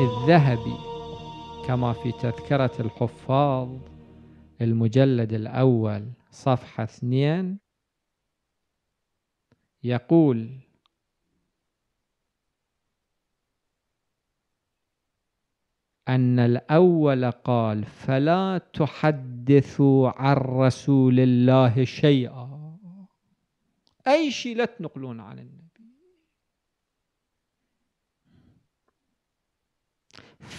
الذهبي كما في تذكرة الحفاظ المجلد الأول صفحة اثنين يقول أن الأول قال فلا تحدثوا عن رسول الله شيئا أي شيء لا تنقلون عن النبي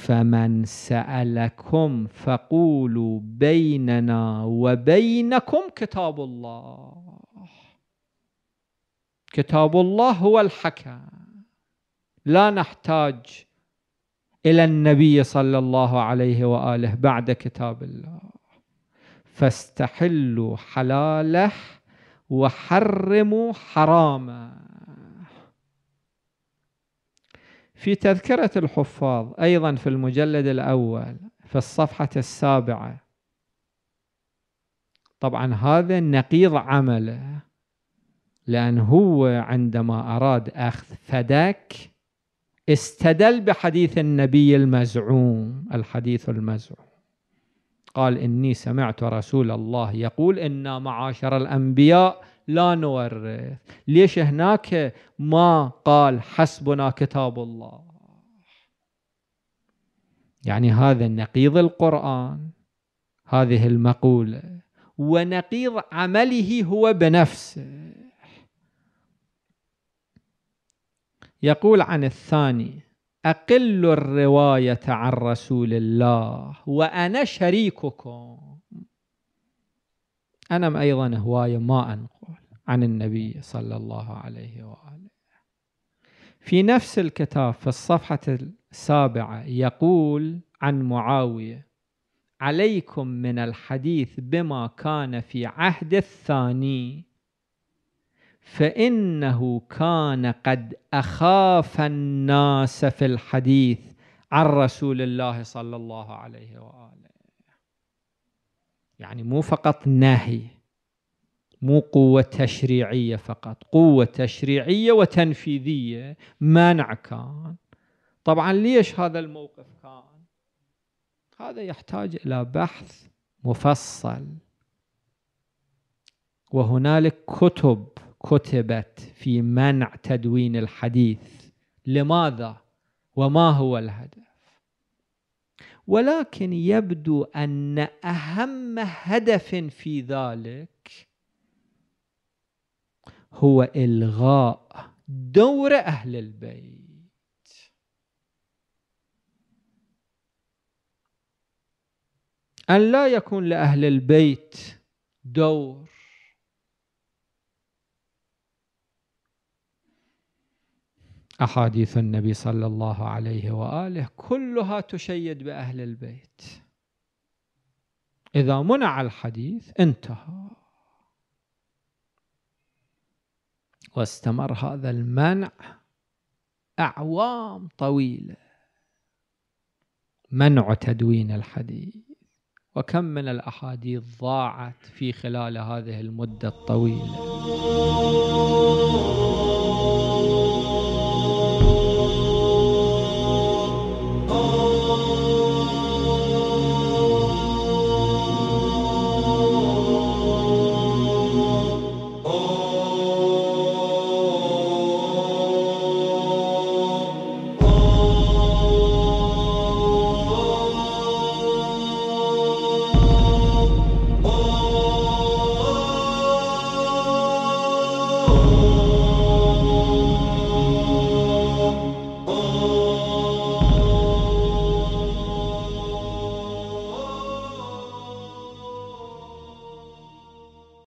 فمن سألكم فقولوا بيننا وبينكم كتاب الله كتاب الله هو الحكم لا نحتاج إلى النبي صلى الله عليه وآله بعد كتاب الله فاستحلوا حلاله وحرموا حرامه في تذكرة الحفاظ أيضا في المجلد الأول في الصفحة السابعة طبعا هذا نقيض عمله لأن هو عندما أراد أخذ فدك استدل بحديث النبي المزعوم الحديث المزعوم قال إني سمعت رسول الله يقول إنا معاشر الأنبياء لا نورث ليش هناك ما قال حسبنا كتاب الله يعني هذا نقيض القرآن هذه المقولة ونقيض عمله هو بنفسه يقول عن الثاني أقل الرواية عن رسول الله وأنا شريككم أنا أيضا هواية ما أنقل عن النبي صلى الله عليه واله في نفس الكتاب في الصفحه السابعه يقول عن معاويه عليكم من الحديث بما كان في عهد الثاني فانه كان قد اخاف الناس في الحديث عن رسول الله صلى الله عليه واله يعني مو فقط نهي مو قوة تشريعية فقط قوة تشريعية وتنفيذية منع كان طبعا ليش هذا الموقف كان هذا يحتاج إلى بحث مفصل وهنالك كتب كتبت في منع تدوين الحديث لماذا وما هو الهدف ولكن يبدو أن أهم هدف في ذلك هو إلغاء دور أهل البيت أن لا يكون لأهل البيت دور أحاديث النبي صلى الله عليه وآله كلها تشيد بأهل البيت إذا منع الحديث انتهى واستمر هذا المنع أعوام طويلة منع تدوين الحديث وكم من الأحاديث ضاعت في خلال هذه المدة الطويلة